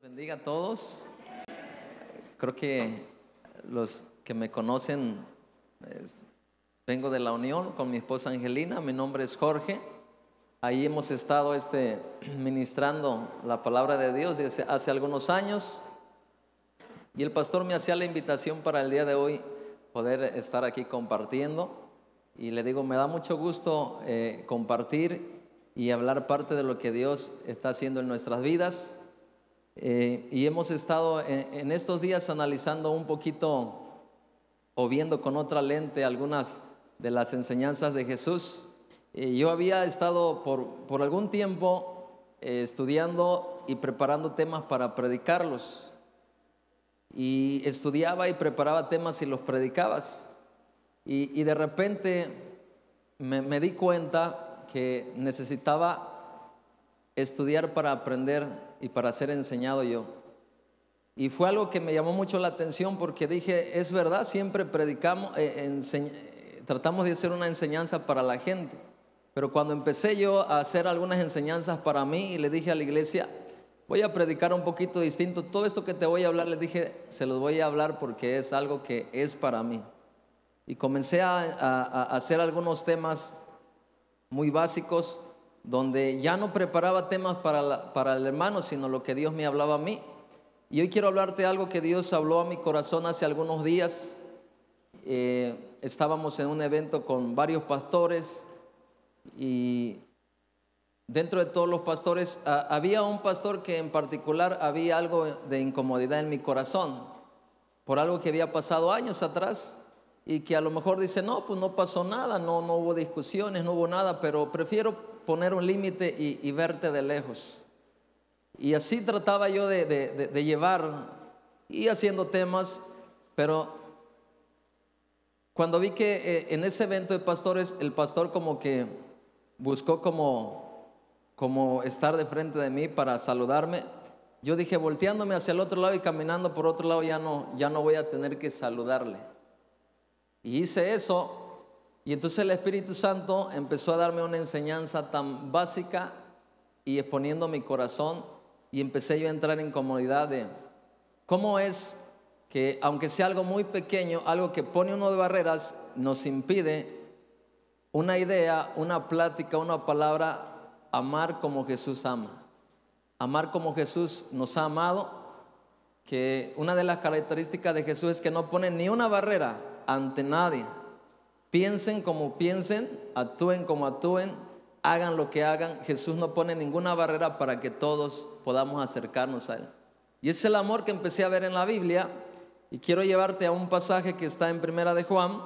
Bendiga a todos. Creo que los que me conocen, vengo de la Unión con mi esposa Angelina, mi nombre es Jorge. Ahí hemos estado este, ministrando la palabra de Dios desde hace algunos años. Y el pastor me hacía la invitación para el día de hoy poder estar aquí compartiendo. Y le digo, me da mucho gusto eh, compartir y hablar parte de lo que Dios está haciendo en nuestras vidas. Eh, y hemos estado en, estos días analizando un poquito o viendo con otra lente algunas de las enseñanzas de Jesús. Eh, yo había estado por, algún tiempo eh, estudiando y preparando temas para predicarlos. Y estudiaba y preparaba temas y los predicabas. Y, de repente me di cuenta que necesitaba estudiar para aprender y para ser enseñado yo. Y fue algo que me llamó mucho la atención porque dije, es verdad, siempre predicamos, eh, tratamos de hacer una enseñanza para la gente. Pero cuando empecé yo a hacer algunas enseñanzas para mí y le dije a la iglesia, voy a predicar un poquito distinto, todo esto que te voy a hablar, le dije, se los voy a hablar porque es algo que es para mí. Y comencé a hacer algunos temas muy básicos donde ya no preparaba temas para, el hermano, sino lo que Dios me hablaba a mí. Y hoy quiero hablarte algo que Dios habló a mi corazón hace algunos días. Eh, estábamos en un evento con varios pastores y dentro de todos los pastores ah, había un pastor que en particular había algo de incomodidad en mi corazón por algo que había pasado años atrás y que a lo mejor dice, no, pues no pasó nada, no, no hubo discusiones, no hubo nada, pero prefiero poner un límite y, verte de lejos. Y así trataba yo de, llevar y haciendo temas, pero cuando vi que eh, en ese evento de pastores, el pastor como que buscó como, como estar de frente de mí para saludarme, yo dije, volteándome hacia el otro lado y caminando por otro lado, ya no, ya no voy a tener que saludarle. Y hice eso y entonces el Espíritu Santo empezó a darme una enseñanza tan básica y exponiendo mi corazón y empecé yo a entrar en comodidad de cómo es que aunque sea algo muy pequeño, algo que pone uno de barreras, nos impide una idea, una plática, una palabra, amar como Jesús ama. Amar como Jesús nos ha amado, que una de las características de Jesús es que no pone ni una barrera ante nadie Piensen como piensen, actúen como actúen, hagan lo que hagan. Jesús no pone ninguna barrera para que todos podamos acercarnos a Él. Y es el amor que empecé a ver en la Biblia. Y quiero llevarte a un pasaje que está en Primera de Juan,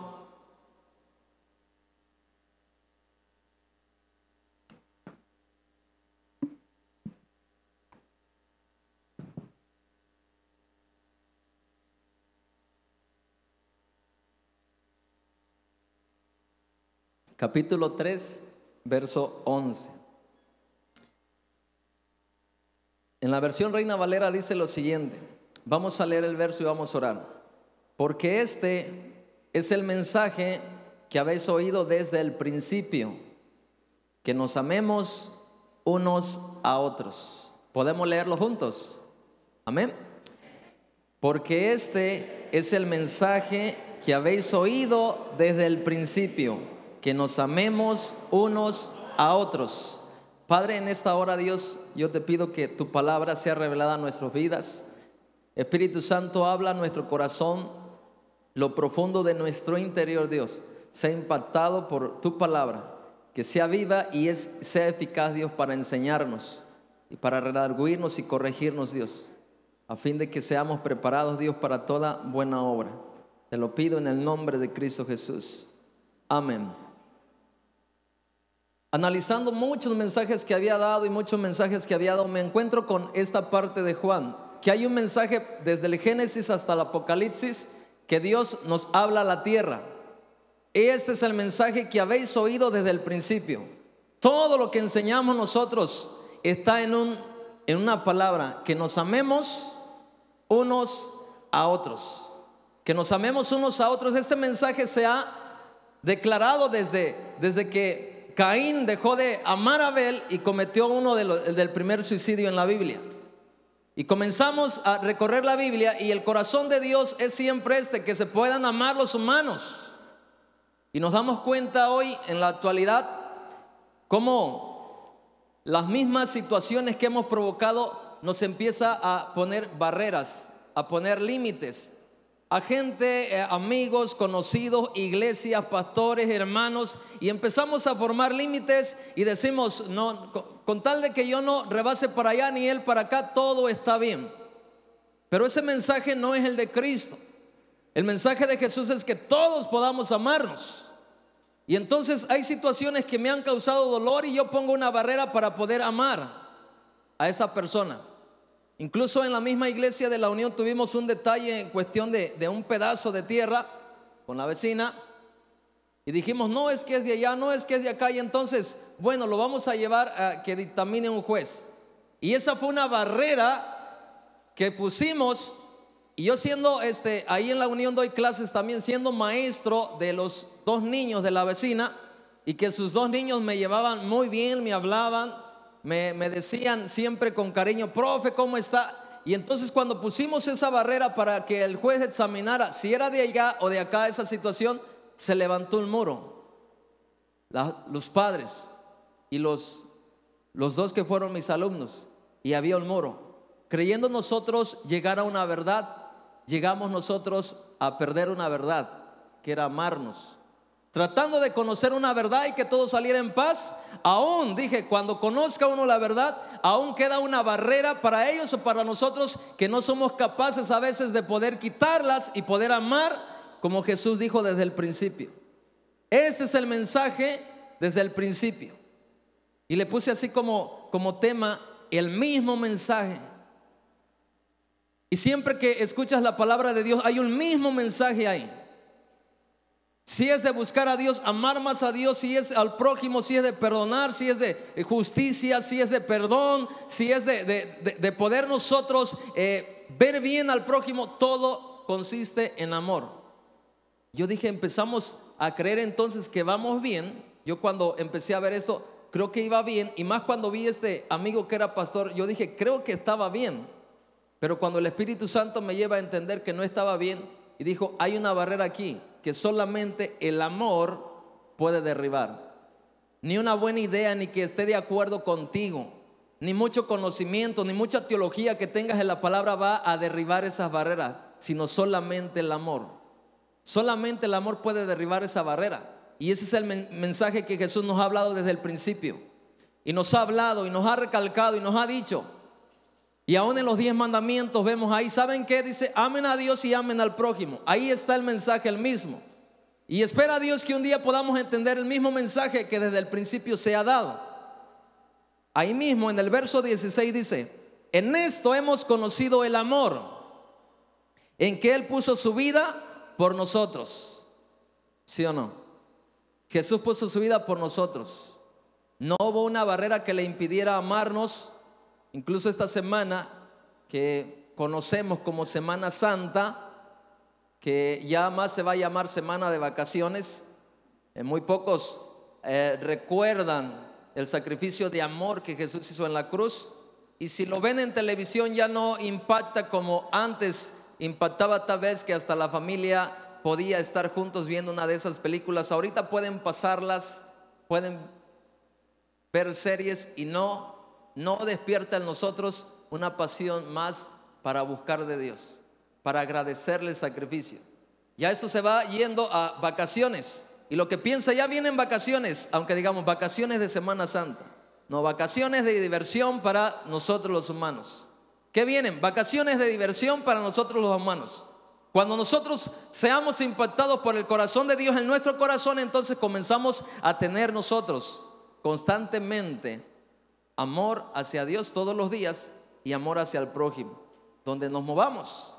capítulo 3, verso 11. En la versión Reina Valera dice lo siguiente, vamos a leer el verso y vamos a orar, porque este es el mensaje que habéis oído desde el principio, que nos amemos unos a otros. ¿Podemos leerlo juntos? Amén. Porque este es el mensaje que habéis oído desde el principio que nos amemos unos a otros. Padre, en esta hora, Dios, yo te pido que tu palabra sea revelada a nuestras vidas. Espíritu Santo, habla a nuestro corazón, lo profundo de nuestro interior, Dios, sea impactado por tu palabra, que sea viva y sea eficaz, Dios, para enseñarnos y para redarguirnos y corregirnos, Dios, a fin de que seamos preparados, Dios, para toda buena obra. Te lo pido en el nombre de Cristo Jesús. Amén. Analizando muchos mensajes que había dado y muchos mensajes que había dado, me encuentro con esta parte de Juan, que hay un mensaje desde el Génesis hasta el Apocalipsis que Dios nos habla a la tierra. Este es el mensaje que habéis oído desde el principio. Todo lo que enseñamos nosotros está en, un, en una palabra, que nos amemos unos a otros. Que nos amemos unos a otros. Este mensaje se ha declarado desde, desde que Caín dejó de amar a Abel y cometió uno del primer suicidio en la Biblia. Y comenzamos a recorrer la Biblia y el corazón de Dios es siempre este, que se puedan amar los humanos. Y nos damos cuenta hoy, en la actualidad, cómo las mismas situaciones que hemos provocado nos empieza a poner barreras, a poner límites, a gente, eh, amigos, conocidos, iglesias, pastores, hermanos, y empezamos a formar límites y decimos, no, con tal de que yo no rebase para allá ni él para acá, todo está bien. Pero ese mensaje no es el de Cristo. El mensaje de Jesús es que todos podamos amarnos. Y entonces hay situaciones que me han causado dolor y yo pongo una barrera para poder amar a esa persona. Incluso en la misma iglesia de la Unión tuvimos un detalle en cuestión de, un pedazo de tierra con la vecina. Y dijimos, no es que es de allá, no es que es de acá. Y entonces, bueno, lo vamos a llevar a que dictamine un juez. Y esa fue una barrera que pusimos. Y yo siendo, este, ahí en la Unión doy clases también, siendo maestro de los dos niños de la vecina. Y que sus dos niños me llevaban muy bien, me hablaban, me, decían siempre con cariño, profe, ¿cómo está? Y entonces cuando pusimos esa barrera para que el juez examinara si era de allá o de acá esa situación, se levantó el muro. los padres y los, los dos que fueron mis alumnos, y había el muro. Creyendo nosotros llegar a una verdad, llegamos nosotros a perder una verdad, que era amarnos tratando de conocer una verdad y que todo saliera en paz, aún, dije, cuando conozca uno la verdad, aún queda una barrera para ellos o para nosotros que no somos capaces a veces de poder quitarlas y poder amar como Jesús dijo desde el principio. Ese es el mensaje desde el principio. Y le puse así como, como tema el mismo mensaje. Y siempre que escuchas la palabra de Dios hay un mismo mensaje ahí. Si es de buscar a Dios, amar más a Dios, si es al prójimo, si es de perdonar, si es de justicia, si es de perdón, si es de, poder nosotros eh, ver bien al prójimo, todo consiste en amor. Yo dije, empezamos a creer entonces que vamos bien. Yo cuando empecé a ver esto, creo que iba bien. Y más cuando vi este amigo que era pastor, yo dije, creo que estaba bien. Pero cuando el Espíritu Santo me lleva a entender que no estaba bien, y dijo, hay una barrera aquí que solamente el amor puede derribar. Ni una buena idea, ni que esté de acuerdo contigo, ni mucho conocimiento, ni mucha teología que tengas en la palabra va a derribar esas barreras, sino solamente el amor. Solamente el amor puede derribar esa barrera. Y ese es el mensaje que Jesús nos ha hablado desde el principio. Y nos ha hablado y nos ha recalcado y nos ha dicho, y aún en los diez mandamientos vemos ahí, ¿saben qué? Dice, amen a Dios y amen al prójimo. Ahí está el mensaje, el mismo. Y espera a Dios que un día podamos entender el mismo mensaje que desde el principio se ha dado. Ahí mismo en el verso 16 dice, en esto hemos conocido el amor, en que Él puso su vida por nosotros. ¿Sí o no? Jesús puso su vida por nosotros. No hubo una barrera que le impidiera amarnos Incluso esta semana que conocemos como Semana Santa, que ya más se va a llamar semana de vacaciones, eh, muy pocos eh, recuerdan el sacrificio de amor que Jesús hizo en la cruz. Y si lo ven en televisión ya no impacta como antes impactaba tal vez que hasta la familia podía estar juntos viendo una de esas películas. Ahorita pueden pasarlas, pueden ver series y no no despierta en nosotros una pasión más para buscar de Dios, para agradecerle el sacrificio. Ya eso se va yendo a vacaciones. Y lo que piensa ya vienen vacaciones, aunque digamos vacaciones de Semana Santa. No, vacaciones de diversión para nosotros los humanos. ¿Qué vienen? Vacaciones de diversión para nosotros los humanos. Cuando nosotros seamos impactados por el corazón de Dios en nuestro corazón, entonces comenzamos a tener nosotros constantemente amor hacia Dios todos los días y amor hacia el prójimo, donde nos movamos.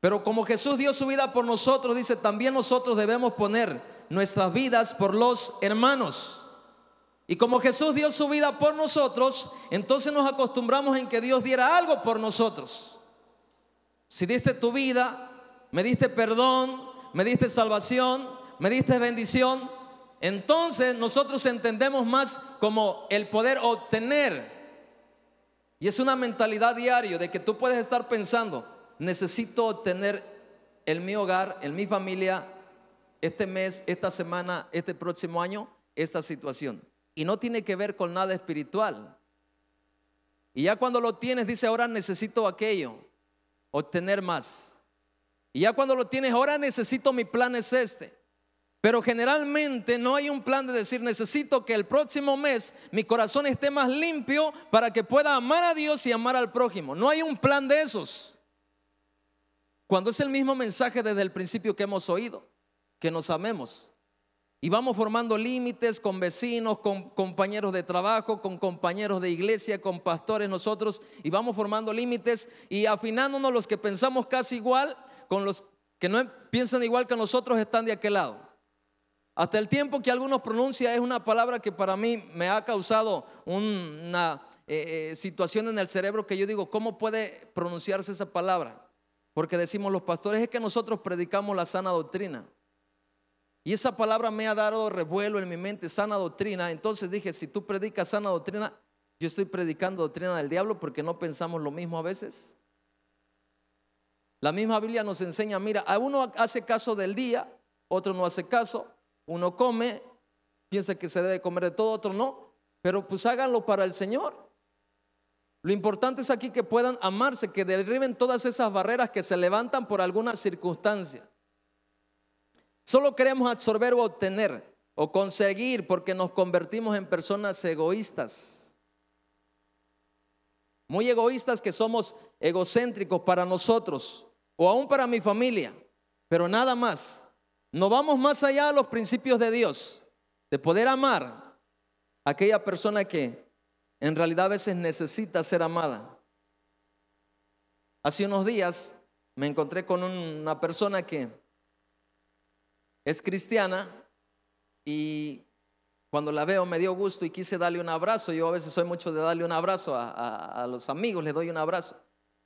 Pero como Jesús dio su vida por nosotros, dice, también nosotros debemos poner nuestras vidas por los hermanos. Y como Jesús dio su vida por nosotros, entonces nos acostumbramos en que Dios diera algo por nosotros. Si diste tu vida, me diste perdón, me diste salvación, me diste bendición, entonces nosotros entendemos más como el poder obtener. Y es una mentalidad diaria de que tú puedes estar pensando, necesito obtener en mi hogar, en mi familia, este mes, esta semana, este próximo año, esta situación. Y no tiene que ver con nada espiritual. Y ya cuando lo tienes, dice, ahora necesito aquello, obtener más. Y ya cuando lo tienes, ahora necesito mi plan es este. Pero generalmente no hay un plan de decir, necesito que el próximo mes mi corazón esté más limpio para que pueda amar a Dios y amar al prójimo. No hay un plan de esos. Cuando es el mismo mensaje desde el principio que hemos oído, que nos amemos. Y vamos formando límites con vecinos, con compañeros de trabajo, con compañeros de iglesia, con pastores nosotros, y vamos formando límites y afinándonos los que pensamos casi igual con los que no piensan igual que nosotros están de aquel lado. Hasta el tiempo que algunos pronuncia es una palabra que para mí me ha causado una eh, eh, situación en el cerebro que yo digo, ¿cómo puede pronunciarse esa palabra? Porque decimos los pastores es que nosotros predicamos la sana doctrina. Y esa palabra me ha dado revuelo en mi mente, sana doctrina. Entonces dije, si tú predicas sana doctrina, yo estoy predicando doctrina del diablo porque no pensamos lo mismo a veces. La misma Biblia nos enseña, mira, a uno hace caso del día, otro no hace caso, uno come, piensa que se debe comer de todo, otro no, pero pues háganlo para el Señor. Lo importante es aquí que puedan amarse, que derriben todas esas barreras que se levantan por alguna circunstancia. Solo queremos absorber o obtener o conseguir porque nos convertimos en personas egoístas. Muy egoístas que somos egocéntricos para nosotros o aún para mi familia, pero nada más. No vamos más allá de los principios de Dios, de poder amar a aquella persona que en realidad a veces necesita ser amada. Hace unos días me encontré con una persona que es cristiana y cuando la veo me dio gusto y quise darle un abrazo. Yo a veces soy mucho de darle un abrazo a, los amigos, les doy un abrazo.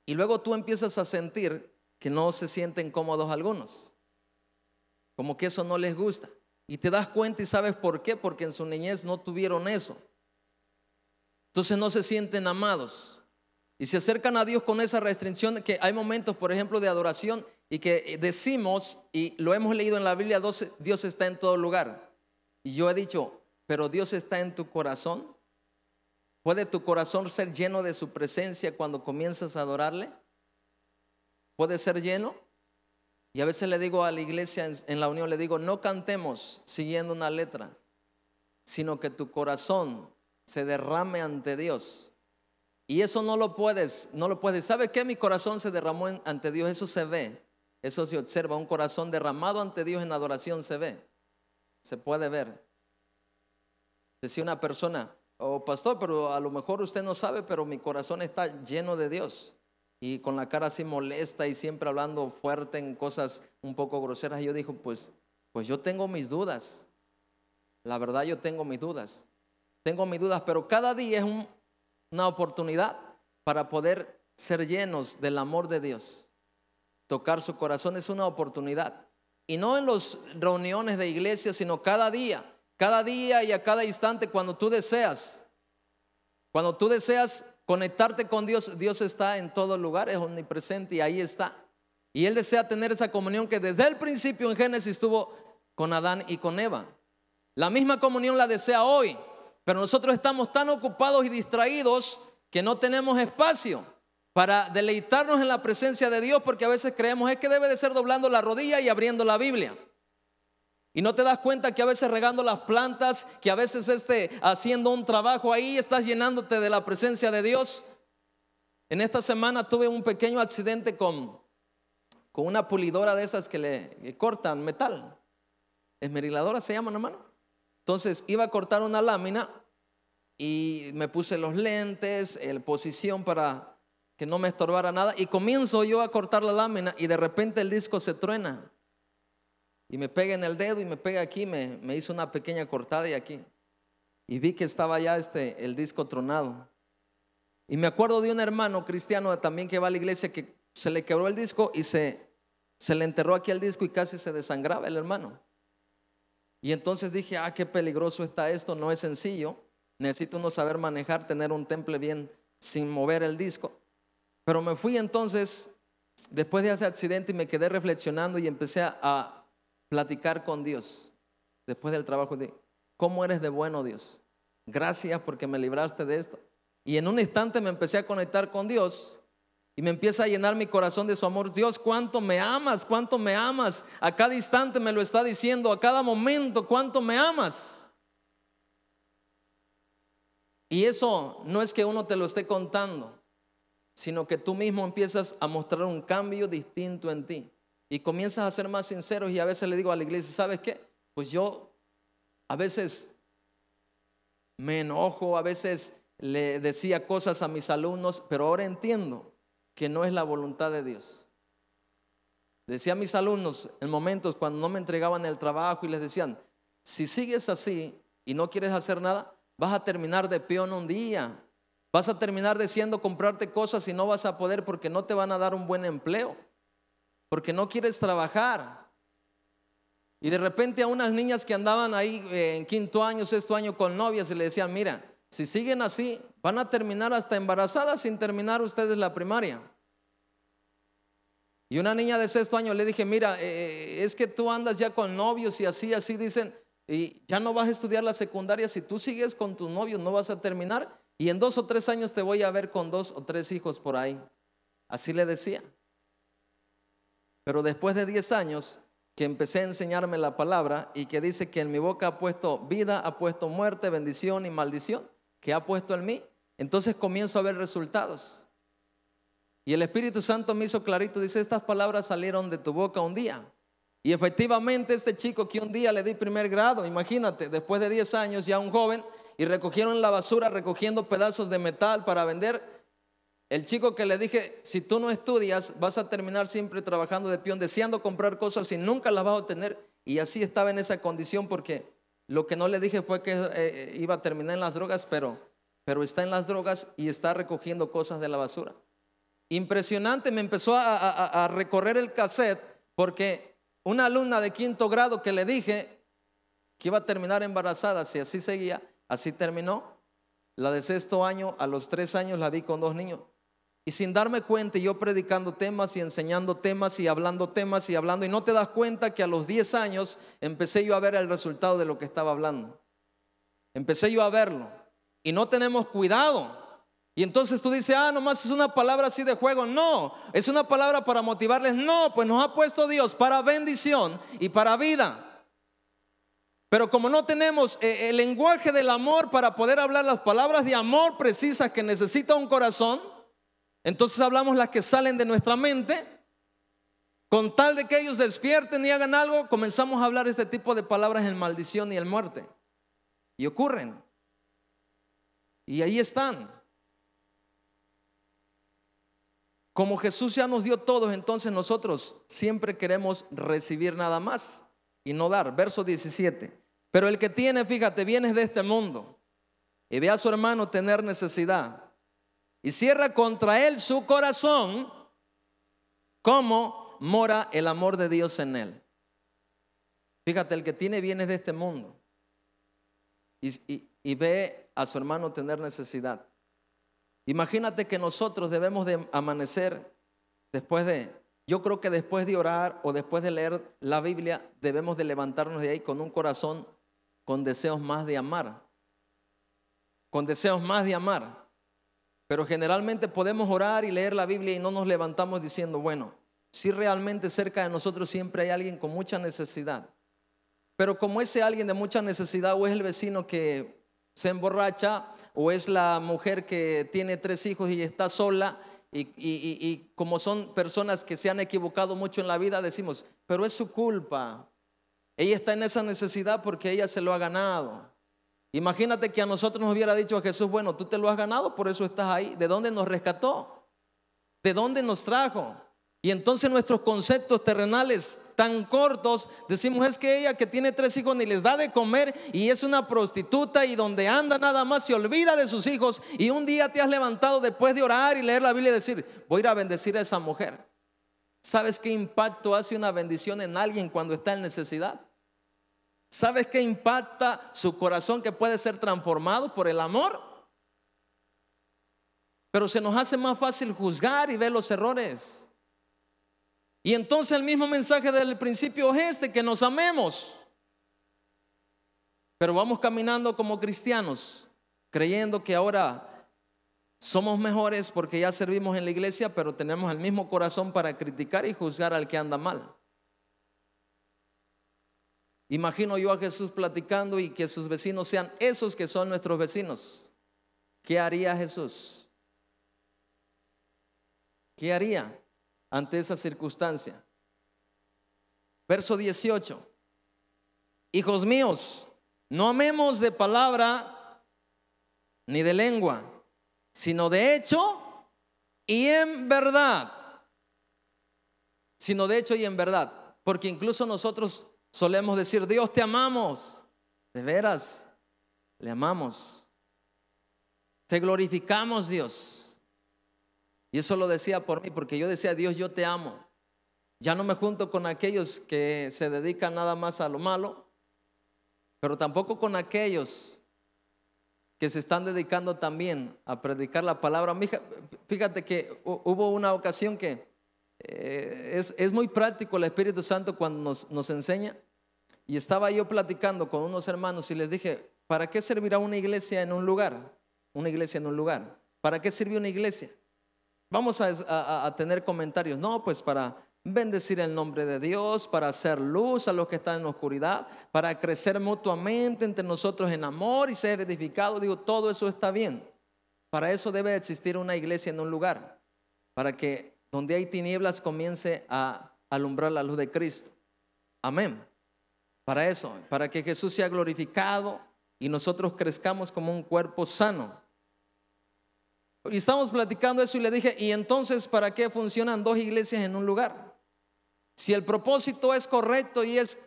Y luego tú empiezas a sentir que no se sienten cómodos algunos como que eso no les gusta. Y te das cuenta y sabes por qué, porque en su niñez no tuvieron eso. Entonces no se sienten amados. Y se acercan a Dios con esa restricción que hay momentos, por ejemplo, de adoración y que decimos, y lo hemos leído en la Biblia, Dios está en todo lugar. Y yo he dicho, pero Dios está en tu corazón. ¿Puede tu corazón ser lleno de su presencia cuando comienzas a adorarle? ¿Puede ser lleno? Y a veces le digo a la iglesia en, la unión, le digo, no cantemos siguiendo una letra, sino que tu corazón se derrame ante Dios. Y eso no lo puedes, no lo puedes. ¿Sabe qué? Mi corazón se derramó ante Dios, eso se ve, eso se observa. Un corazón derramado ante Dios en adoración se ve, se puede ver. Decía una persona, oh pastor, pero a lo mejor usted no sabe, pero mi corazón está lleno de Dios y con la cara así molesta y siempre hablando fuerte en cosas un poco groseras. Y yo dijo, pues, pues yo tengo mis dudas. La verdad yo tengo mis dudas. Tengo mis dudas, pero cada día es una oportunidad para poder ser llenos del amor de Dios. Tocar su corazón es una oportunidad. Y no en las reuniones de iglesia, sino cada día, cada día y a cada instante cuando tú deseas. Cuando tú deseas Conectarte con Dios, Dios está en todo lugar, es omnipresente y ahí está. Y Él desea tener esa comunión que desde el principio en Génesis tuvo con Adán y con Eva. La misma comunión la desea hoy, pero nosotros estamos tan ocupados y distraídos que no tenemos espacio para deleitarnos en la presencia de Dios porque a veces creemos es que debe de ser doblando la rodilla y abriendo la Biblia. Y no te das cuenta que a veces regando las plantas, que a veces esté haciendo un trabajo ahí, estás llenándote de la presencia de Dios. En esta semana tuve un pequeño accidente con, con una pulidora de esas que le cortan metal. Esmeriladora se llama hermano. Entonces iba a cortar una lámina y me puse los lentes, el posición para que no me estorbara nada. Y comienzo yo a cortar la lámina y de repente el disco se truena y me pega en el dedo y me pega aquí, me, me hizo una pequeña cortada y aquí. Y vi que estaba ya este, el disco tronado. Y me acuerdo de un hermano cristiano también que va a la iglesia que se le quebró el disco y se, se le enterró aquí el disco y casi se desangraba el hermano. Y entonces dije, ah, qué peligroso está esto, no es sencillo. Necesito uno saber manejar, tener un temple bien sin mover el disco. Pero me fui entonces, después de ese accidente, y me quedé reflexionando y empecé a, platicar con Dios después del trabajo. de ¿Cómo eres de bueno, Dios? Gracias porque me libraste de esto. Y en un instante me empecé a conectar con Dios y me empieza a llenar mi corazón de su amor. Dios, cuánto me amas, cuánto me amas. A cada instante me lo está diciendo, a cada momento, cuánto me amas. Y eso no es que uno te lo esté contando, sino que tú mismo empiezas a mostrar un cambio distinto en ti y comienzas a ser más sinceros y a veces le digo a la iglesia, ¿sabes qué? Pues yo a veces me enojo, a veces le decía cosas a mis alumnos, pero ahora entiendo que no es la voluntad de Dios. Decía a mis alumnos en momentos cuando no me entregaban el trabajo y les decían, si sigues así y no quieres hacer nada, vas a terminar de peón un día, vas a terminar diciendo comprarte cosas y no vas a poder porque no te van a dar un buen empleo porque no quieres trabajar. Y de repente a unas niñas que andaban ahí eh, en quinto año, sexto año con novias y le decían, mira, si siguen así, van a terminar hasta embarazadas sin terminar ustedes la primaria. Y una niña de sexto año le dije, mira, eh, eh, es que tú andas ya con novios y así, así dicen, y ya no vas a estudiar la secundaria, si tú sigues con tus novios no vas a terminar y en dos o tres años te voy a ver con dos o tres hijos por ahí. Así le decía. Pero después de 10 años que empecé a enseñarme la palabra y que dice que en mi boca ha puesto vida, ha puesto muerte, bendición y maldición, que ha puesto en mí, entonces comienzo a ver resultados. Y el Espíritu Santo me hizo clarito, dice, estas palabras salieron de tu boca un día. Y efectivamente este chico que un día le di primer grado, imagínate, después de 10 años ya un joven, y recogieron la basura recogiendo pedazos de metal para vender, el chico que le dije, si tú no estudias, vas a terminar siempre trabajando de peón, deseando comprar cosas y nunca las vas a obtener. Y así estaba en esa condición porque lo que no le dije fue que eh, eh, iba a terminar en las drogas, pero, pero está en las drogas y está recogiendo cosas de la basura. Impresionante, me empezó a, a recorrer el cassette porque una alumna de quinto grado que le dije que iba a terminar embarazada, si así seguía, así terminó. La de sexto año, a los tres años la vi con dos niños. Y sin darme cuenta, yo predicando temas y enseñando temas y hablando temas y hablando, y no te das cuenta que a los 10 años empecé yo a ver el resultado de lo que estaba hablando. Empecé yo a verlo. Y no tenemos cuidado. Y entonces tú dices, ah, nomás es una palabra así de juego. No, es una palabra para motivarles. No, pues nos ha puesto Dios para bendición y para vida. Pero como no tenemos eh, el lenguaje del amor para poder hablar las palabras de amor precisas que necesita un corazón, entonces hablamos las que salen de nuestra mente. Con tal de que ellos despierten y hagan algo, comenzamos a hablar este tipo de palabras en maldición y en muerte. Y ocurren. Y ahí están. Como Jesús ya nos dio todos, entonces nosotros siempre queremos recibir nada más y no dar. Verso 17. Pero el que tiene, fíjate, Vienes de este mundo y ve a su hermano tener necesidad y cierra contra él su corazón, como mora el amor de Dios en él? Fíjate, el que tiene bienes de este mundo y, y ve a su hermano tener necesidad. Imagínate que nosotros debemos de amanecer después de, yo creo que después de orar o después de leer la Biblia, debemos de levantarnos de ahí con un corazón con deseos más de amar, con deseos más de amar. Pero generalmente podemos orar y leer la Biblia y no nos levantamos diciendo, bueno, si realmente cerca de nosotros siempre hay alguien con mucha necesidad. Pero como ese alguien de mucha necesidad o es el vecino que se emborracha o es la mujer que tiene tres hijos y está sola y como son personas que se han equivocado mucho en la vida, decimos, pero es su culpa. Ella está en esa necesidad porque ella se lo ha ganado. Imagínate que a nosotros nos hubiera dicho a Jesús, bueno, tú te lo has ganado, por eso estás ahí. ¿De dónde nos rescató? ¿De dónde nos trajo? Y entonces nuestros conceptos terrenales tan cortos, decimos es que ella que tiene tres hijos ni les da de comer y es una prostituta y donde anda nada más se olvida de sus hijos y un día te has levantado después de orar y leer la Biblia y decir, voy a ir a bendecir a esa mujer. ¿Sabes qué impacto hace una bendición en alguien cuando está en necesidad? ¿Sabes qué impacta su corazón que puede ser transformado por el amor? Pero se nos hace más fácil juzgar y ver los errores. Y entonces el mismo mensaje del principio es este, que nos amemos. Pero vamos caminando como cristianos, creyendo que ahora somos mejores porque ya servimos en la iglesia, pero tenemos el mismo corazón para criticar y juzgar al que anda mal. Imagino yo a Jesús platicando y que sus vecinos sean esos que son nuestros vecinos. ¿Qué haría Jesús? ¿Qué haría ante esa circunstancia? Verso 18. Hijos míos, no amemos de palabra ni de lengua, sino de hecho y en verdad. Sino de hecho y en verdad. Porque incluso nosotros Solemos decir, Dios te amamos. De veras, le amamos. Te glorificamos, Dios. Y eso lo decía por mí, porque yo decía, Dios, yo te amo. Ya no me junto con aquellos que se dedican nada más a lo malo, pero tampoco con aquellos que se están dedicando también a predicar la palabra. Fíjate que hubo una ocasión que eh, es, muy práctico el Espíritu Santo cuando nos, nos enseña. Y estaba yo platicando con unos hermanos y les dije, ¿para qué servirá una iglesia en un lugar? Una iglesia en un lugar. ¿Para qué sirve una iglesia? Vamos a, tener comentarios. No, pues para bendecir el nombre de Dios, para hacer luz a los que están en oscuridad, para crecer mutuamente entre nosotros en amor y ser edificado, Digo, todo eso está bien. Para eso debe existir una iglesia en un lugar, para que donde hay tinieblas comience a alumbrar la luz de Cristo. Amén para eso, para que Jesús sea glorificado y nosotros crezcamos como un cuerpo sano. Y estamos platicando eso y le dije, ¿y entonces para qué funcionan dos iglesias en un lugar? Si el propósito es correcto y es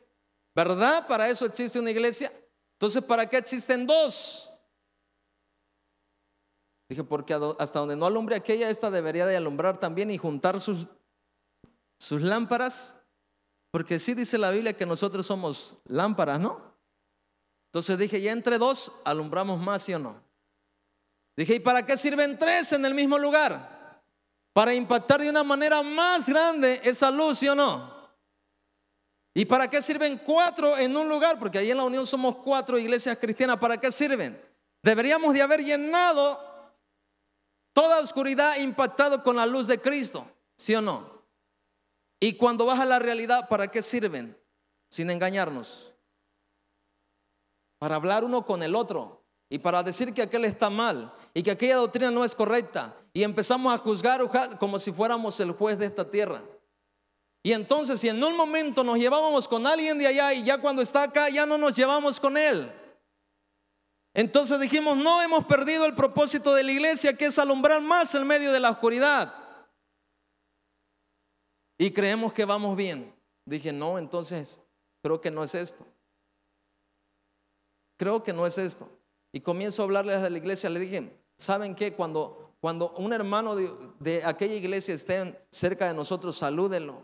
verdad, para eso existe una iglesia, entonces ¿para qué existen dos? Dije, porque hasta donde no alumbre aquella, esta debería de alumbrar también y juntar sus, sus lámparas porque sí dice la Biblia que nosotros somos lámparas, ¿no? Entonces dije, ya entre dos alumbramos más, ¿sí o no? Dije, ¿y para qué sirven tres en el mismo lugar? Para impactar de una manera más grande esa luz, ¿sí o no? ¿Y para qué sirven cuatro en un lugar? Porque ahí en la Unión somos cuatro iglesias cristianas. ¿Para qué sirven? Deberíamos de haber llenado toda oscuridad impactado con la luz de Cristo, ¿sí o no? Y cuando baja la realidad, ¿para qué sirven? Sin engañarnos. Para hablar uno con el otro y para decir que aquel está mal y que aquella doctrina no es correcta. Y empezamos a juzgar como si fuéramos el juez de esta tierra. Y entonces si en un momento nos llevábamos con alguien de allá y ya cuando está acá ya no nos llevamos con él. Entonces dijimos, no hemos perdido el propósito de la iglesia que es alumbrar más el medio de la oscuridad y creemos que vamos bien. Dije, no, entonces creo que no es esto. Creo que no es esto. Y comienzo a hablarles de la iglesia. Le dije, ¿saben qué? Cuando, cuando un hermano de, aquella iglesia esté cerca de nosotros, salúdenlo.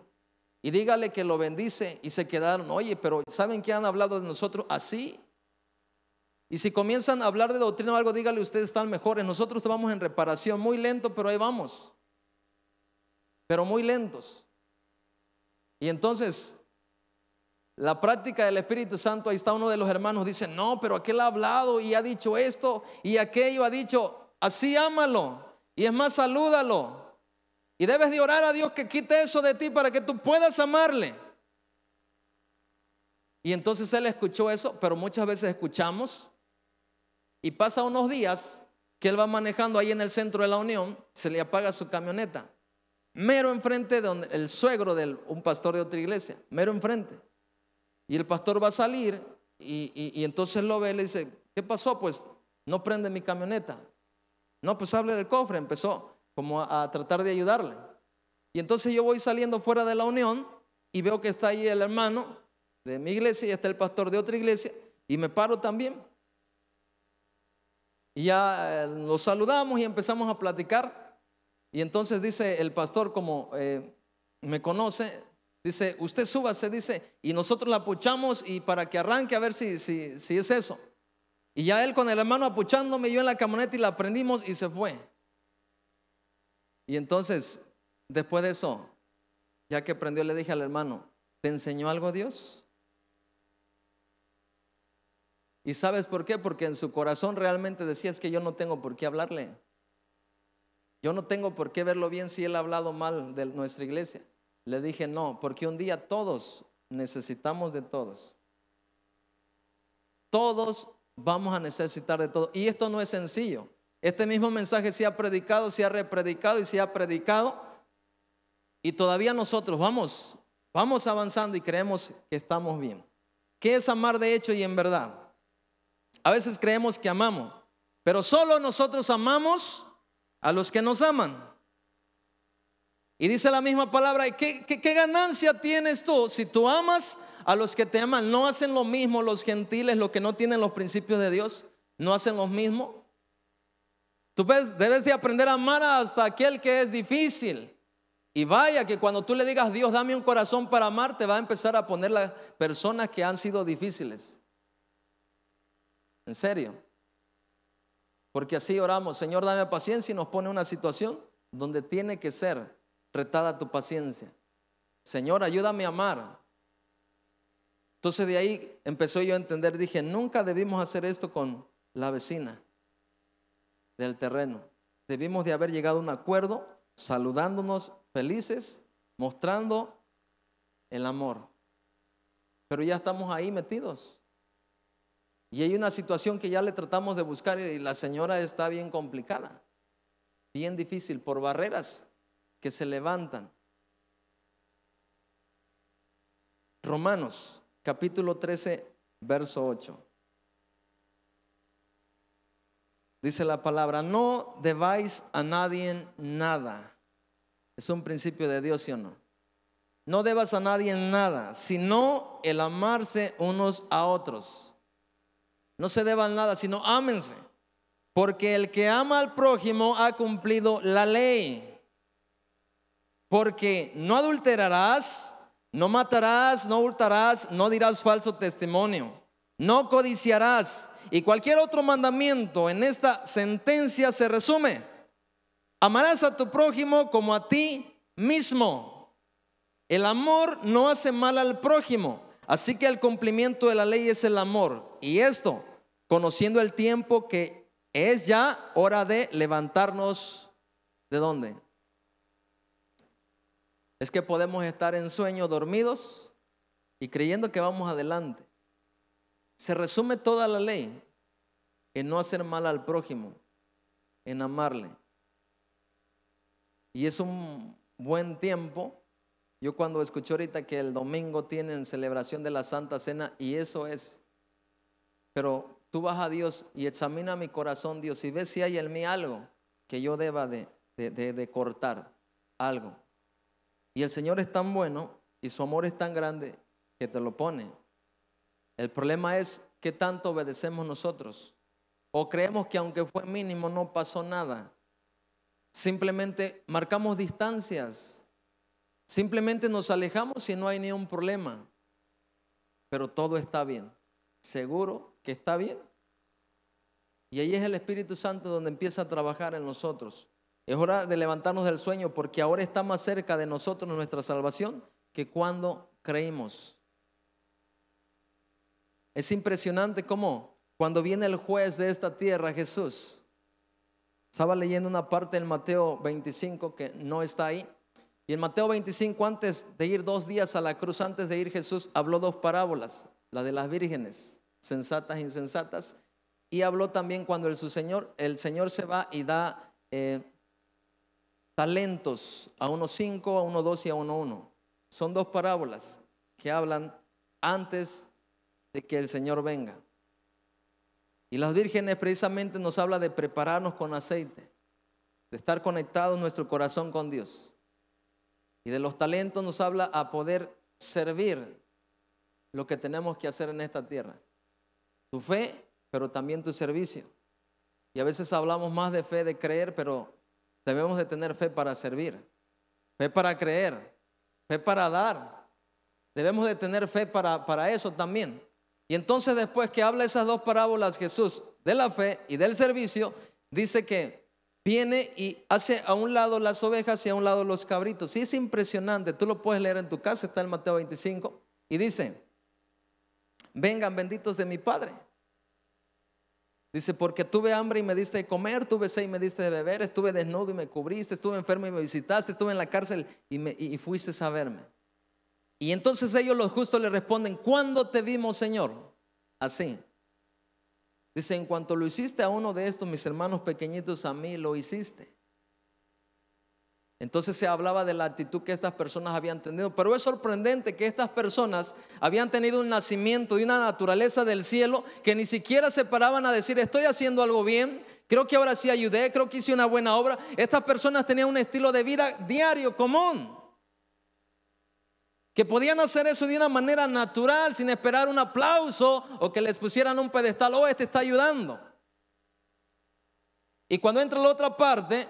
Y dígale que lo bendice. Y se quedaron, oye, pero ¿saben qué han hablado de nosotros así? Y si comienzan a hablar de doctrina o algo, dígale ustedes están mejores. Nosotros estamos en reparación, muy lento, pero ahí vamos. Pero muy lentos. Y entonces, la práctica del Espíritu Santo, ahí está uno de los hermanos, dice, no, pero aquel ha hablado y ha dicho esto y aquello ha dicho, así ámalo y es más, salúdalo. Y debes de orar a Dios que quite eso de ti para que tú puedas amarle. Y entonces él escuchó eso, pero muchas veces escuchamos y pasa unos días que él va manejando ahí en el centro de la Unión, se le apaga su camioneta mero enfrente donde el suegro de un pastor de otra iglesia, mero enfrente. Y el pastor va a salir y, entonces lo ve y le dice, ¿qué pasó? Pues no prende mi camioneta. No, pues hable del cofre, empezó como a, tratar de ayudarle. Y entonces yo voy saliendo fuera de la unión y veo que está ahí el hermano de mi iglesia y está el pastor de otra iglesia y me paro también. Y ya eh, nos saludamos y empezamos a platicar. Y entonces dice el pastor, como eh, me conoce, dice, usted súbase, dice, y nosotros la apuchamos y para que arranque a ver si, si, si es eso. Y ya él con el hermano apuchándome, yo en la camioneta y la prendimos y se fue. Y entonces, después de eso, ya que prendió, le dije al hermano, ¿te enseñó algo Dios? ¿Y sabes por qué? Porque en su corazón realmente decía, es que yo no tengo por qué hablarle. Yo no tengo por qué verlo bien si él ha hablado mal de nuestra iglesia. Le dije, no, porque un día todos necesitamos de todos. Todos vamos a necesitar de todos. Y esto no es sencillo. Este mismo mensaje se ha predicado, se ha repredicado y se ha predicado. Y todavía nosotros vamos, vamos avanzando y creemos que estamos bien. ¿Qué es amar de hecho y en verdad? A veces creemos que amamos, pero solo nosotros amamos a los que nos aman. Y dice la misma palabra, ¿qué, qué, ganancia tienes tú si tú amas a los que te aman? ¿No hacen lo mismo los gentiles, los que no tienen los principios de Dios? ¿No hacen lo mismo? Tú ves, debes de aprender a amar hasta aquel que es difícil. Y vaya que cuando tú le digas, Dios, dame un corazón para amar, te va a empezar a poner las personas que han sido difíciles. En serio. Porque así oramos, Señor, dame paciencia y nos pone una situación donde tiene que ser retada tu paciencia. Señor, ayúdame a amar. Entonces de ahí empezó yo a entender, dije, nunca debimos hacer esto con la vecina del terreno. Debimos de haber llegado a un acuerdo, saludándonos felices, mostrando el amor. Pero ya estamos ahí metidos. Y hay una situación que ya le tratamos de buscar y la señora está bien complicada, bien difícil, por barreras que se levantan. Romanos capítulo 13, verso 8. Dice la palabra, no debáis a nadie nada. Es un principio de Dios, ¿sí o no? No debas a nadie nada, sino el amarse unos a otros. No se deban nada, sino ámense. Porque el que ama al prójimo ha cumplido la ley. Porque no adulterarás, no matarás, no hurtarás, no dirás falso testimonio, no codiciarás. Y cualquier otro mandamiento en esta sentencia se resume. Amarás a tu prójimo como a ti mismo. El amor no hace mal al prójimo, Así que el cumplimiento de la ley es el amor. Y esto, conociendo el tiempo que es ya hora de levantarnos. ¿De dónde? Es que podemos estar en sueño dormidos y creyendo que vamos adelante. Se resume toda la ley en no hacer mal al prójimo, en amarle. Y es un buen tiempo yo cuando escucho ahorita que el domingo tienen celebración de la Santa Cena y eso es, pero tú vas a Dios y examina mi corazón, Dios, y ve si hay en mí algo que yo deba de, de cortar, algo. Y el Señor es tan bueno y su amor es tan grande que te lo pone. El problema es qué tanto obedecemos nosotros. O creemos que aunque fue mínimo no pasó nada. Simplemente marcamos distancias Simplemente nos alejamos y no hay ni un problema. Pero todo está bien. Seguro que está bien. Y ahí es el Espíritu Santo donde empieza a trabajar en nosotros. Es hora de levantarnos del sueño porque ahora está más cerca de nosotros nuestra salvación que cuando creímos. Es impresionante cómo cuando viene el juez de esta tierra, Jesús, estaba leyendo una parte del Mateo 25 que no está ahí, y en Mateo 25, antes de ir dos días a la cruz, antes de ir Jesús, habló dos parábolas, la de las vírgenes, sensatas e insensatas, y habló también cuando el, su señor, el Señor se va y da eh, talentos a uno cinco, a uno dos y a uno uno. Son dos parábolas que hablan antes de que el Señor venga. Y las vírgenes precisamente nos habla de prepararnos con aceite, de estar conectados nuestro corazón con Dios. Y de los talentos nos habla a poder servir lo que tenemos que hacer en esta tierra. Tu fe, pero también tu servicio. Y a veces hablamos más de fe, de creer, pero debemos de tener fe para servir, fe para creer, fe para dar. Debemos de tener fe para, para eso también. Y entonces después que habla esas dos parábolas Jesús de la fe y del servicio, dice que viene y hace a un lado las ovejas y a un lado los cabritos. Y es impresionante, tú lo puedes leer en tu casa, está en Mateo 25, y dice, vengan benditos de mi Padre. Dice, porque tuve hambre y me diste de comer, tuve sed y me diste de beber, estuve desnudo y me cubriste, estuve enfermo y me visitaste, estuve en la cárcel y, y fuiste a verme. Y entonces ellos los justos le responden, ¿cuándo te vimos, Señor? Así. Dice, en cuanto lo hiciste a uno de estos, mis hermanos pequeñitos, a mí lo hiciste. Entonces se hablaba de la actitud que estas personas habían tenido. Pero es sorprendente que estas personas habían tenido un nacimiento y una naturaleza del cielo que ni siquiera se paraban a decir, estoy haciendo algo bien, creo que ahora sí ayudé, creo que hice una buena obra. Estas personas tenían un estilo de vida diario común que podían hacer eso de una manera natural, sin esperar un aplauso o que les pusieran un pedestal, oh, este está ayudando. Y cuando entra la otra parte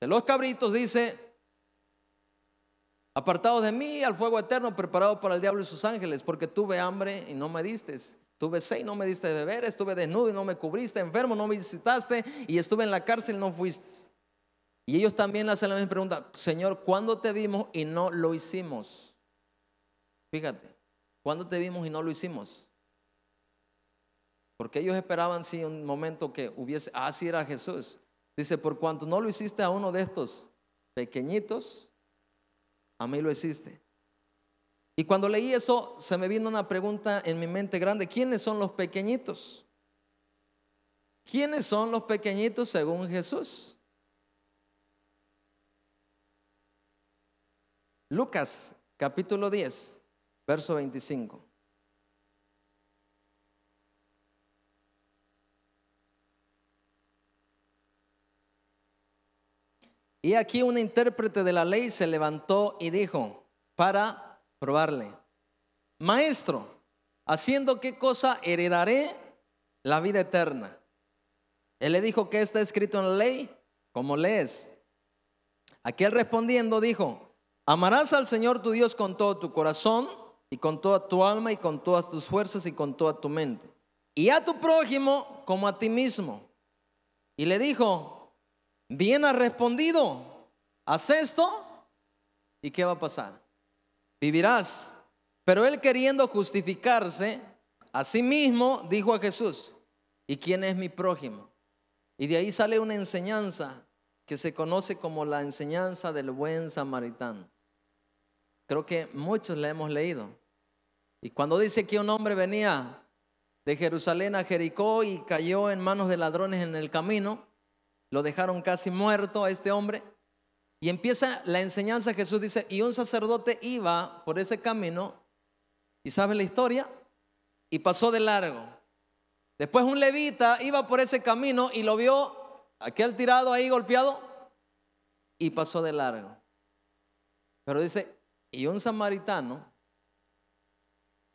de los cabritos, dice, apartados de mí al fuego eterno preparado para el diablo y sus ángeles, porque tuve hambre y no me diste, tuve sed y no me diste de beber, estuve desnudo y no me cubriste, enfermo no me visitaste y estuve en la cárcel y no fuiste. Y ellos también hacen la misma pregunta, Señor, ¿cuándo te vimos y no lo hicimos? Fíjate, ¿cuándo te vimos y no lo hicimos? Porque ellos esperaban, sí, un momento que hubiese, así ah, era Jesús. Dice, por cuanto no lo hiciste a uno de estos pequeñitos, a mí lo hiciste. Y cuando leí eso, se me vino una pregunta en mi mente grande, ¿quiénes son los pequeñitos? ¿Quiénes son los pequeñitos según Jesús? Lucas capítulo 10, verso 25. Y aquí un intérprete de la ley se levantó y dijo, para probarle, maestro, haciendo qué cosa heredaré la vida eterna. Él le dijo que está escrito en la ley, como lees. Aquel respondiendo dijo, amarás al Señor tu Dios con todo tu corazón y con toda tu alma y con todas tus fuerzas y con toda tu mente. Y a tu prójimo como a ti mismo. Y le dijo, bien has respondido, haz esto y ¿qué va a pasar? Vivirás. Pero él queriendo justificarse a sí mismo, dijo a Jesús, ¿y quién es mi prójimo? Y de ahí sale una enseñanza que se conoce como la enseñanza del buen samaritano. Creo que muchos la hemos leído. Y cuando dice que un hombre venía de Jerusalén a Jericó y cayó en manos de ladrones en el camino, lo dejaron casi muerto a este hombre. Y empieza la enseñanza, Jesús dice, y un sacerdote iba por ese camino, y sabe la historia, y pasó de largo. Después un levita iba por ese camino y lo vio, aquel tirado ahí golpeado, y pasó de largo. Pero dice, y un samaritano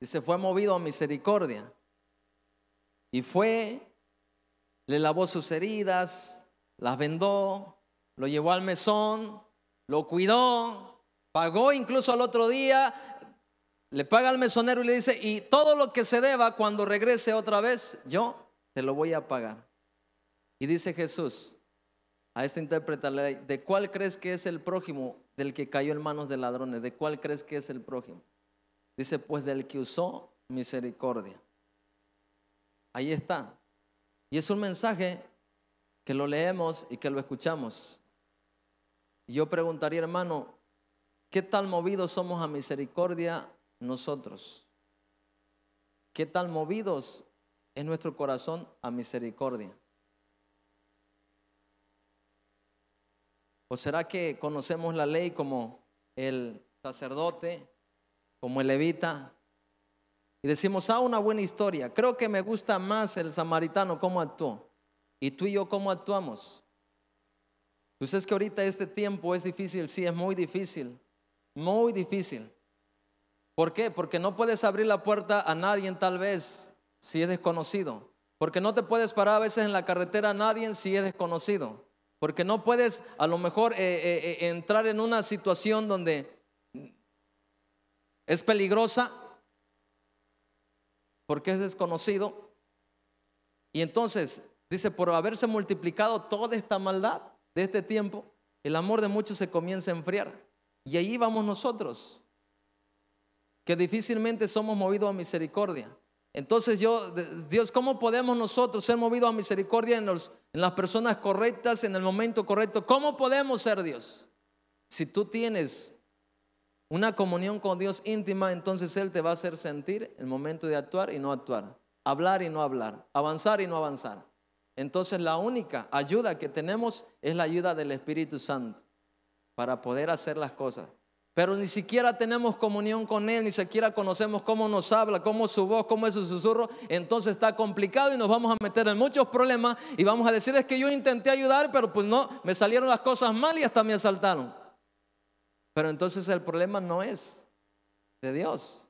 Dice fue movido a misericordia. Y fue, le lavó sus heridas, las vendó, lo llevó al mesón, lo cuidó, pagó incluso al otro día, le paga al mesonero y le dice, y todo lo que se deba cuando regrese otra vez, yo te lo voy a pagar. Y dice Jesús a este intérprete, ¿de cuál crees que es el prójimo del que cayó en manos de ladrones? ¿De cuál crees que es el prójimo? Dice, pues del que usó misericordia. Ahí está. Y es un mensaje que lo leemos y que lo escuchamos. yo preguntaría, hermano, ¿qué tal movidos somos a misericordia nosotros? ¿Qué tal movidos es nuestro corazón a misericordia? ¿O será que conocemos la ley como el sacerdote como el levita. Y decimos, ah, una buena historia. Creo que me gusta más el samaritano, cómo actuó. Y tú y yo, cómo actuamos. tú sabes pues que ahorita este tiempo es difícil, sí, es muy difícil. Muy difícil. ¿Por qué? Porque no puedes abrir la puerta a nadie tal vez si es desconocido. Porque no te puedes parar a veces en la carretera a nadie si es desconocido. Porque no puedes a lo mejor eh, eh, eh, entrar en una situación donde es peligrosa porque es desconocido. Y entonces dice, por haberse multiplicado toda esta maldad de este tiempo, el amor de muchos se comienza a enfriar. Y ahí vamos nosotros, que difícilmente somos movidos a misericordia. Entonces yo, Dios, ¿cómo podemos nosotros ser movidos a misericordia en, en las personas correctas, en el momento correcto? ¿Cómo podemos ser Dios? Si tú tienes una comunión con Dios íntima, entonces Él te va a hacer sentir el momento de actuar y no actuar, hablar y no hablar, avanzar y no avanzar. Entonces la única ayuda que tenemos es la ayuda del Espíritu Santo para poder hacer las cosas. Pero ni siquiera tenemos comunión con Él, ni siquiera conocemos cómo nos habla, cómo es su voz, cómo es su susurro. Entonces está complicado y nos vamos a meter en muchos problemas y vamos a decir es que yo intenté ayudar, pero pues no, me salieron las cosas mal y hasta me asaltaron. Pero entonces el problema no es de Dios.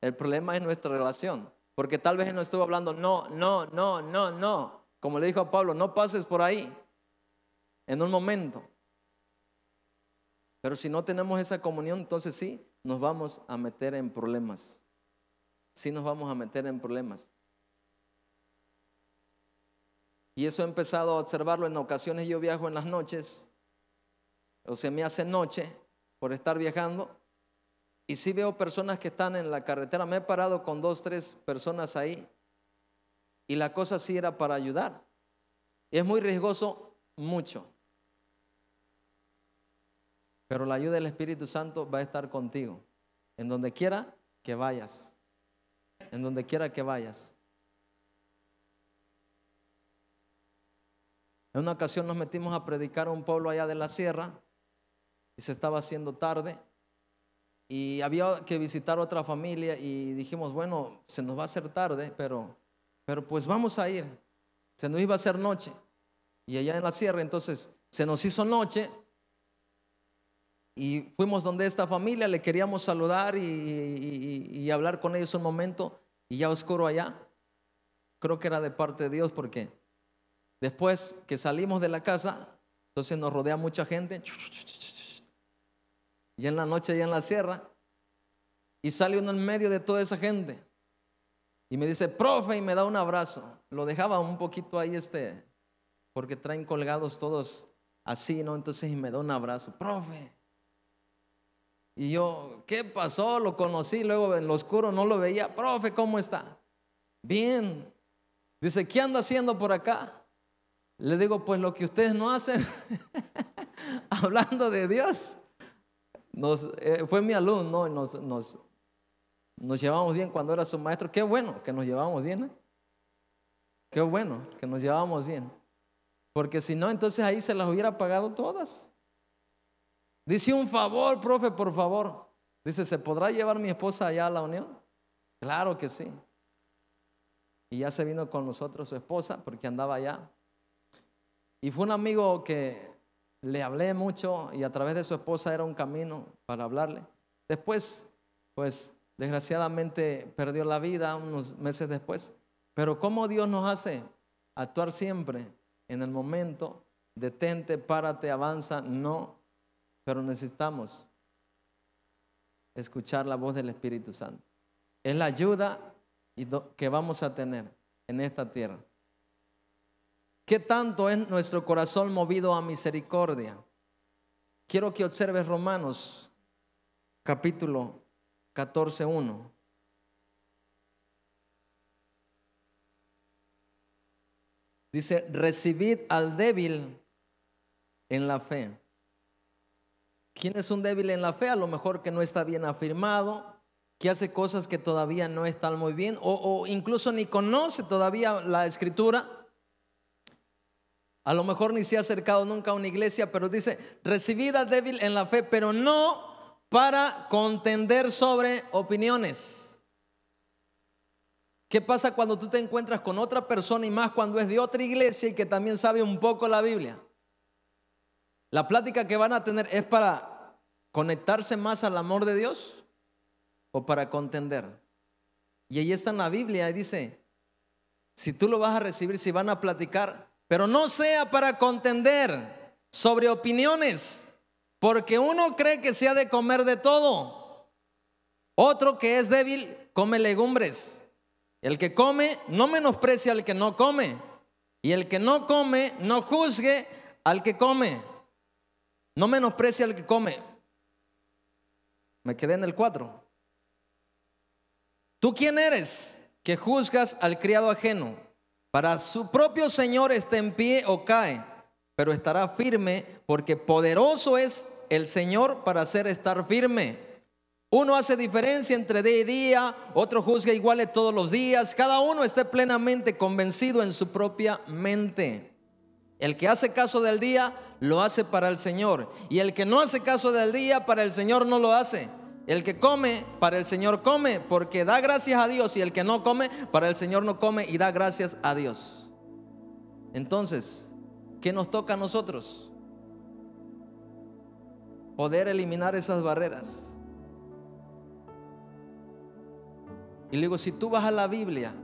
El problema es nuestra relación. Porque tal vez Él no estuvo hablando, no, no, no, no, no. Como le dijo a Pablo, no pases por ahí en un momento. Pero si no tenemos esa comunión, entonces sí, nos vamos a meter en problemas. Sí nos vamos a meter en problemas. Y eso he empezado a observarlo en ocasiones. Yo viajo en las noches o se me hace noche por estar viajando. Y si veo personas que están en la carretera. Me he parado con dos, tres personas ahí. Y la cosa sí era para ayudar. Y es muy riesgoso, mucho. Pero la ayuda del Espíritu Santo va a estar contigo. En donde quiera que vayas. En donde quiera que vayas. En una ocasión nos metimos a predicar a un pueblo allá de la sierra y se estaba haciendo tarde y había que visitar otra familia y dijimos, bueno, se nos va a hacer tarde, pero, pero pues vamos a ir. Se nos iba a hacer noche. Y allá en la sierra, entonces, se nos hizo noche y fuimos donde esta familia, le queríamos saludar y, y, y hablar con ellos un momento y ya oscuro allá. Creo que era de parte de Dios porque después que salimos de la casa, entonces nos rodea mucha gente y en la noche allá en la sierra, y salió uno en medio de toda esa gente. Y me dice, profe, y me da un abrazo. Lo dejaba un poquito ahí, este, porque traen colgados todos así, ¿no? Entonces, y me da un abrazo, profe. Y yo, ¿qué pasó? Lo conocí, luego en lo oscuro no lo veía. Profe, ¿cómo está? Bien. Dice, ¿qué anda haciendo por acá? Le digo, pues lo que ustedes no hacen, hablando de Dios. Eh, fue mi alumno, nos, nos, llevamos bien cuando era su maestro. Qué bueno que nos llevamos bien. ¿eh? Qué bueno que nos llevábamos bien. Porque si no, entonces ahí se las hubiera pagado todas. Dice un favor, profe, por favor. Dice, ¿se podrá llevar mi esposa allá a la unión? Claro que sí. Y ya se vino con nosotros su esposa porque andaba allá. Y fue un amigo que le hablé mucho y a través de su esposa era un camino para hablarle. Después, pues desgraciadamente perdió la vida unos meses después. Pero cómo Dios nos hace actuar siempre en el momento, detente, párate, avanza, no, pero necesitamos escuchar la voz del Espíritu Santo. Es la ayuda que vamos a tener en esta tierra. ¿Qué tanto es nuestro corazón movido a misericordia? Quiero que observes Romanos capítulo 14, 1. Dice, recibid al débil en la fe. ¿Quién es un débil en la fe? A lo mejor que no está bien afirmado, que hace cosas que todavía no están muy bien, o, o incluso ni conoce todavía la escritura, a lo mejor ni se ha acercado nunca a una iglesia, pero dice, recibida débil en la fe, pero no para contender sobre opiniones. ¿Qué pasa cuando tú te encuentras con otra persona y más cuando es de otra iglesia y que también sabe un poco la Biblia? La plática que van a tener es para conectarse más al amor de Dios o para contender. Y ahí está en la Biblia y dice, si tú lo vas a recibir, si van a platicar, pero no sea para contender sobre opiniones, porque uno cree que se ha de comer de todo, otro que es débil come legumbres. El que come no menosprecia al que no come, y el que no come no juzgue al que come, no menosprecia al que come. Me quedé en el cuatro. ¿Tú quién eres que juzgas al criado ajeno? Para su propio Señor está en pie o cae, pero estará firme porque poderoso es el Señor para hacer estar firme. Uno hace diferencia entre día y día, otro juzga iguales todos los días, cada uno esté plenamente convencido en su propia mente. El que hace caso del día, lo hace para el Señor. Y el que no hace caso del día, para el Señor no lo hace el que come, para el Señor come, porque da gracias a Dios. Y el que no come, para el Señor no come y da gracias a Dios. Entonces, ¿qué nos toca a nosotros? Poder eliminar esas barreras. Y le digo, si tú vas a la Biblia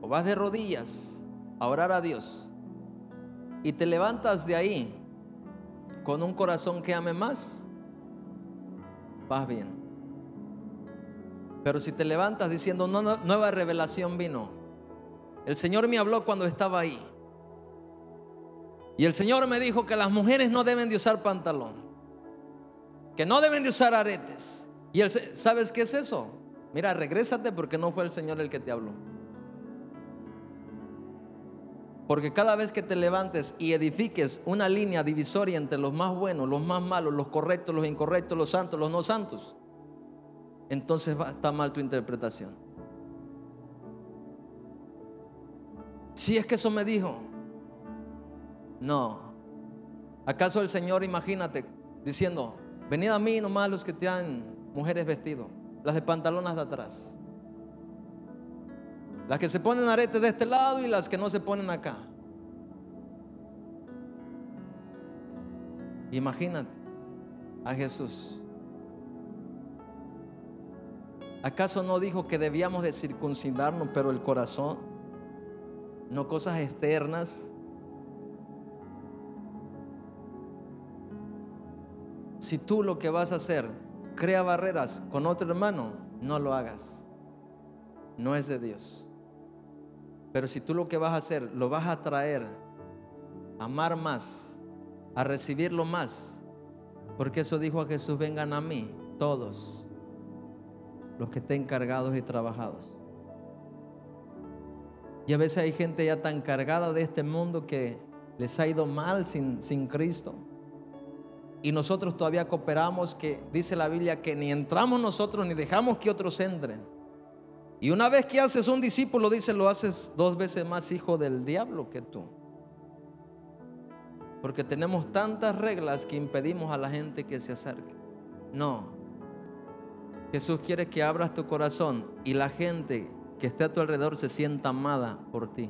o vas de rodillas a orar a Dios y te levantas de ahí con un corazón que ame más, vas bien. Pero si te levantas diciendo, nueva revelación vino. El Señor me habló cuando estaba ahí. Y el Señor me dijo que las mujeres no deben de usar pantalón. Que no deben de usar aretes. Y ¿sabes qué es eso? Mira, regrésate porque no fue el Señor el que te habló. Porque cada vez que te levantes y edifiques una línea divisoria entre los más buenos, los más malos, los correctos, los incorrectos, los santos, los no santos, entonces está mal tu interpretación. Si es que eso me dijo, no. ¿Acaso el Señor, imagínate, diciendo, venid a mí nomás los que te han mujeres vestidos, las de pantalones de atrás? Las que se ponen arete de este lado y las que no se ponen acá. Imagínate a Jesús. ¿Acaso no dijo que debíamos de circuncidarnos, pero el corazón, no cosas externas? Si tú lo que vas a hacer crea barreras con otro hermano, no lo hagas. No es de Dios. Pero si tú lo que vas a hacer, lo vas a traer, a amar más, a recibirlo más, porque eso dijo a Jesús, vengan a mí todos los que estén cargados y trabajados. Y a veces hay gente ya tan cargada de este mundo que les ha ido mal sin, sin Cristo. Y nosotros todavía cooperamos que dice la Biblia que ni entramos nosotros ni dejamos que otros entren. Y una vez que haces un discípulo, dice, lo haces dos veces más hijo del diablo que tú. Porque tenemos tantas reglas que impedimos a la gente que se acerque. No. Jesús quiere que abras tu corazón y la gente que esté a tu alrededor se sienta amada por ti.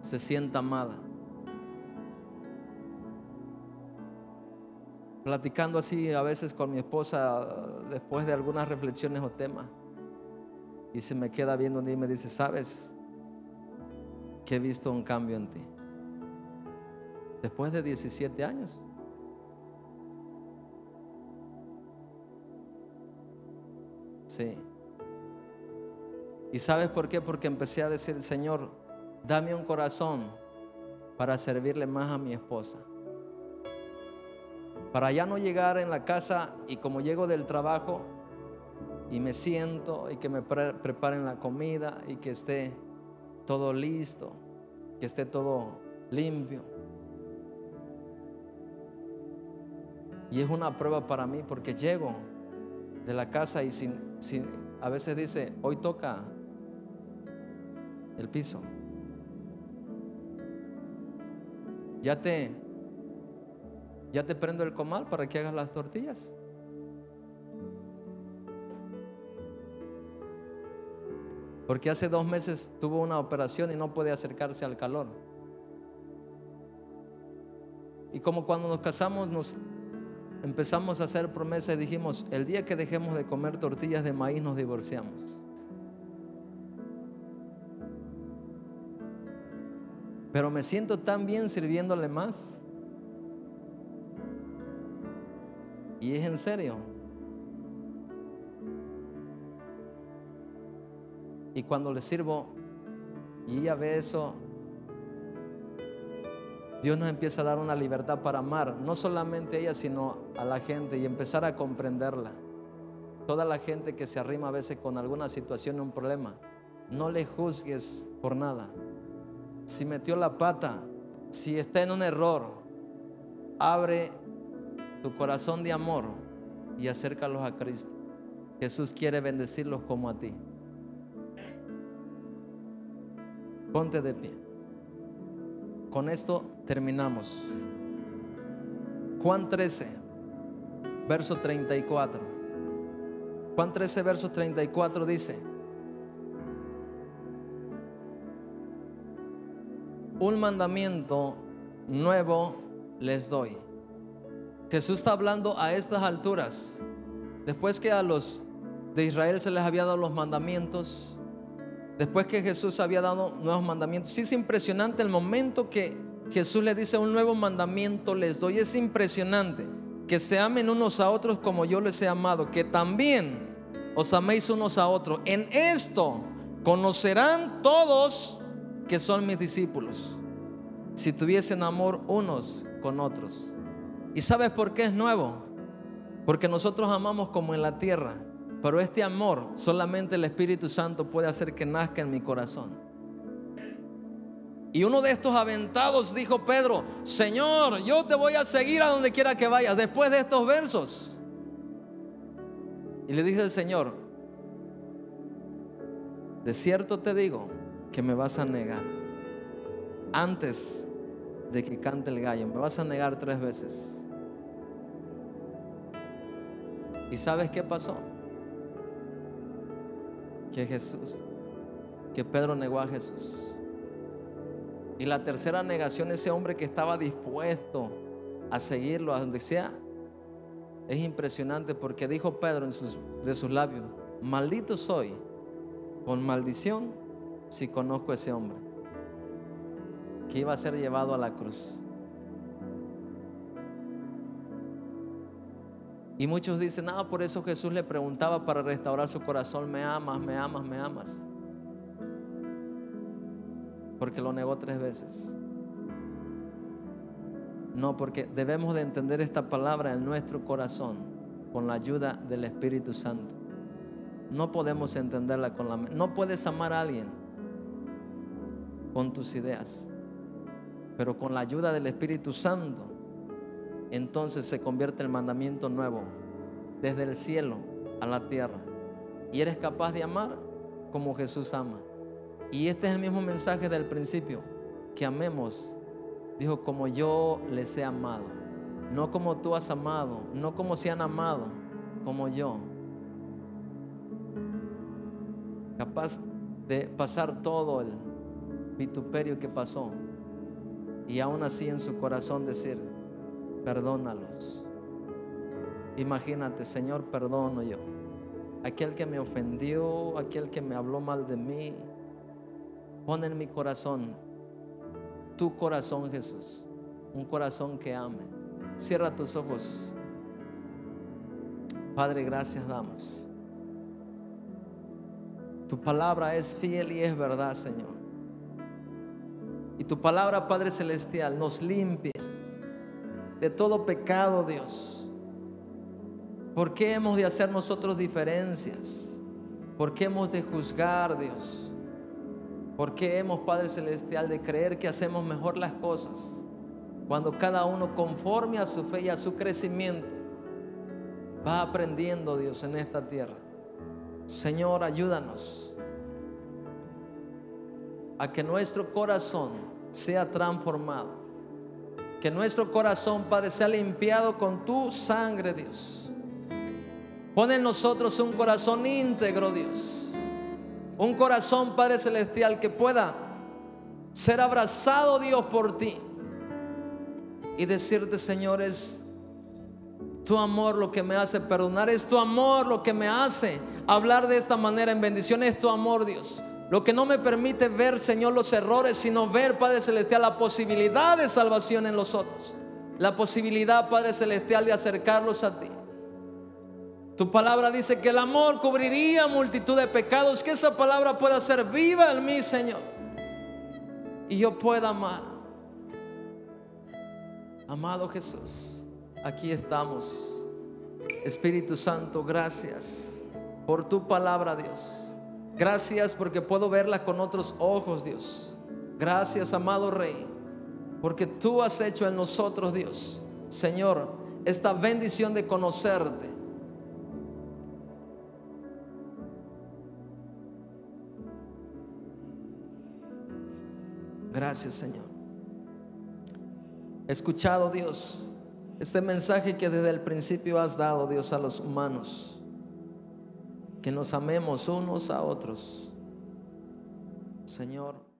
Se sienta amada. platicando así a veces con mi esposa uh, después de algunas reflexiones o temas. Y se me queda viendo un y me dice, ¿sabes que he visto un cambio en ti? Después de 17 años. Sí. ¿Y sabes por qué? Porque empecé a decir, Señor, dame un corazón para servirle más a mi esposa para ya no llegar en la casa y como llego del trabajo y me siento y que me preparen la comida y que esté todo listo, que esté todo limpio. Y es una prueba para mí porque llego de la casa y a veces dice, hoy toca el piso. Ya te ya te prendo el comal para que hagas las tortillas. Porque hace dos meses tuvo una operación y no puede acercarse al calor. Y como cuando nos casamos nos empezamos a hacer promesas y dijimos, el día que dejemos de comer tortillas de maíz nos divorciamos. Pero me siento tan bien sirviéndole más Y es en serio. Y cuando le sirvo y ella ve eso, Dios nos empieza a dar una libertad para amar, no solamente a ella, sino a la gente y empezar a comprenderla. Toda la gente que se arrima a veces con alguna situación, un problema, no le juzgues por nada. Si metió la pata, si está en un error, abre tu corazón de amor y acércalos a Cristo. Jesús quiere bendecirlos como a ti. Ponte de pie. Con esto terminamos. Juan 13, verso 34. Juan 13, verso 34 dice, un mandamiento nuevo les doy Jesús está hablando a estas alturas, después que a los de Israel se les había dado los mandamientos, después que Jesús había dado nuevos mandamientos. Sí es impresionante el momento que Jesús le dice un nuevo mandamiento les doy. Es impresionante que se amen unos a otros como yo les he amado, que también os améis unos a otros. En esto conocerán todos que son mis discípulos, si tuviesen amor unos con otros. ¿Y sabes por qué es nuevo? Porque nosotros amamos como en la tierra, pero este amor solamente el Espíritu Santo puede hacer que nazca en mi corazón. Y uno de estos aventados dijo Pedro, Señor, yo te voy a seguir a donde quiera que vayas, después de estos versos. Y le dice el Señor, de cierto te digo que me vas a negar antes de que cante el gallo, me vas a negar tres veces. ¿Y sabes qué pasó? Que Jesús, que Pedro negó a Jesús. Y la tercera negación, ese hombre que estaba dispuesto a seguirlo a donde sea, es impresionante porque dijo Pedro en sus, de sus labios, maldito soy, con maldición, si conozco a ese hombre, que iba a ser llevado a la cruz. Y muchos dicen, ah, por eso Jesús le preguntaba para restaurar su corazón, me amas, me amas, me amas. Porque lo negó tres veces. No, porque debemos de entender esta palabra en nuestro corazón con la ayuda del Espíritu Santo. No podemos entenderla con la No puedes amar a alguien con tus ideas, pero con la ayuda del Espíritu Santo entonces se convierte el mandamiento nuevo desde el cielo a la tierra. Y eres capaz de amar como Jesús ama. Y este es el mismo mensaje del principio, que amemos. Dijo, como yo les he amado. No como tú has amado, no como se han amado, como yo. Capaz de pasar todo el vituperio que pasó y aún así en su corazón decir, perdónalos. Imagínate, Señor, perdono yo. Aquel que me ofendió, aquel que me habló mal de mí, pon en mi corazón, tu corazón, Jesús, un corazón que ame. Cierra tus ojos. Padre, gracias damos. Tu palabra es fiel y es verdad, Señor. Y tu palabra, Padre Celestial, nos limpia de todo pecado, Dios. ¿Por qué hemos de hacer nosotros diferencias? ¿Por qué hemos de juzgar, Dios? ¿Por qué hemos, Padre Celestial, de creer que hacemos mejor las cosas? Cuando cada uno conforme a su fe y a su crecimiento va aprendiendo, Dios, en esta tierra. Señor, ayúdanos a que nuestro corazón sea transformado que nuestro corazón, Padre, sea limpiado con tu sangre, Dios. Pon en nosotros un corazón íntegro, Dios. Un corazón, Padre Celestial, que pueda ser abrazado, Dios, por ti. Y decirte, Señor, es tu amor lo que me hace perdonar. Es tu amor lo que me hace hablar de esta manera en bendición. Es tu amor, Dios. Lo que no me permite ver, Señor, los errores, sino ver, Padre Celestial, la posibilidad de salvación en los otros. La posibilidad, Padre Celestial, de acercarlos a ti. Tu palabra dice que el amor cubriría multitud de pecados. Que esa palabra pueda ser viva en mí, Señor. Y yo pueda amar. Amado Jesús, aquí estamos. Espíritu Santo, gracias por tu palabra, Dios. Gracias porque puedo verla con otros ojos, Dios. Gracias, amado Rey, porque tú has hecho en nosotros, Dios, Señor, esta bendición de conocerte. Gracias, Señor. escuchado, Dios, este mensaje que desde el principio has dado, Dios, a los humanos que nos amemos unos a otros. Señor.